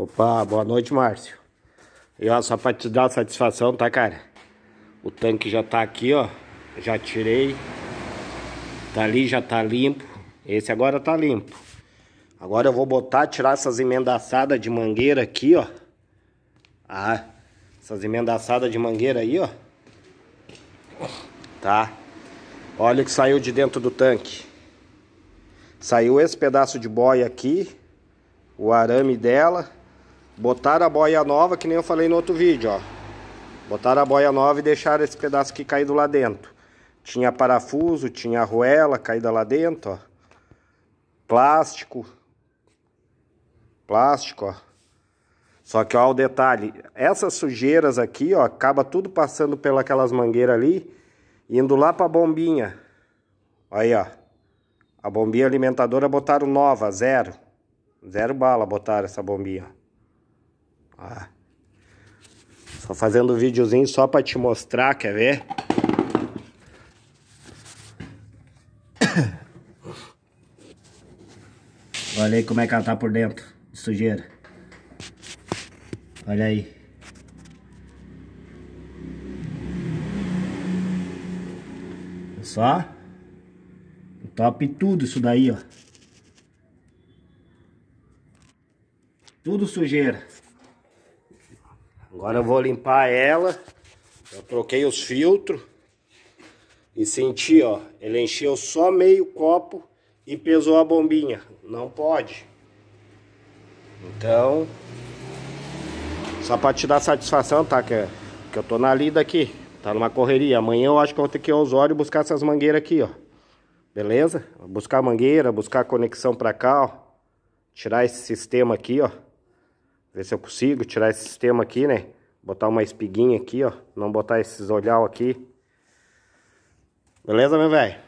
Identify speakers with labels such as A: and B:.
A: Opa, boa noite, Márcio. E ó, só pra te dar satisfação, tá, cara? O tanque já tá aqui, ó. Já tirei. Tá ali, já tá limpo. Esse agora tá limpo. Agora eu vou botar, tirar essas emendaçadas de mangueira aqui, ó. Ah, essas emendaçadas de mangueira aí, ó. Tá? Olha o que saiu de dentro do tanque. Saiu esse pedaço de boia aqui. O arame dela Botaram a boia nova, que nem eu falei no outro vídeo, ó. Botaram a boia nova e deixaram esse pedaço aqui caído lá dentro. Tinha parafuso, tinha arruela caída lá dentro, ó. Plástico. Plástico, ó. Só que, ó, o detalhe. Essas sujeiras aqui, ó, acaba tudo passando pelas mangueiras ali, indo lá pra bombinha. Aí, ó. A bombinha alimentadora botaram nova, zero. Zero bala botaram essa bombinha. Ó. Só fazendo um videozinho só pra te mostrar, quer ver? Olha aí como é que ela tá por dentro de sujeira. Olha aí. Só top tudo isso daí, ó. Tudo sujeira. Agora eu vou limpar ela. Eu troquei os filtros. E senti, ó. Ele encheu só meio copo e pesou a bombinha. Não pode. Então... Só pra te dar satisfação, tá? Que, que eu tô na lida aqui. Tá numa correria. Amanhã eu acho que eu vou ter que ir aos olhos buscar essas mangueiras aqui, ó. Beleza? Buscar mangueira, buscar conexão pra cá, ó. Tirar esse sistema aqui, ó. Ver se eu consigo tirar esse sistema aqui, né? Botar uma espiguinha aqui, ó. Não botar esses olhal aqui. Beleza, meu velho?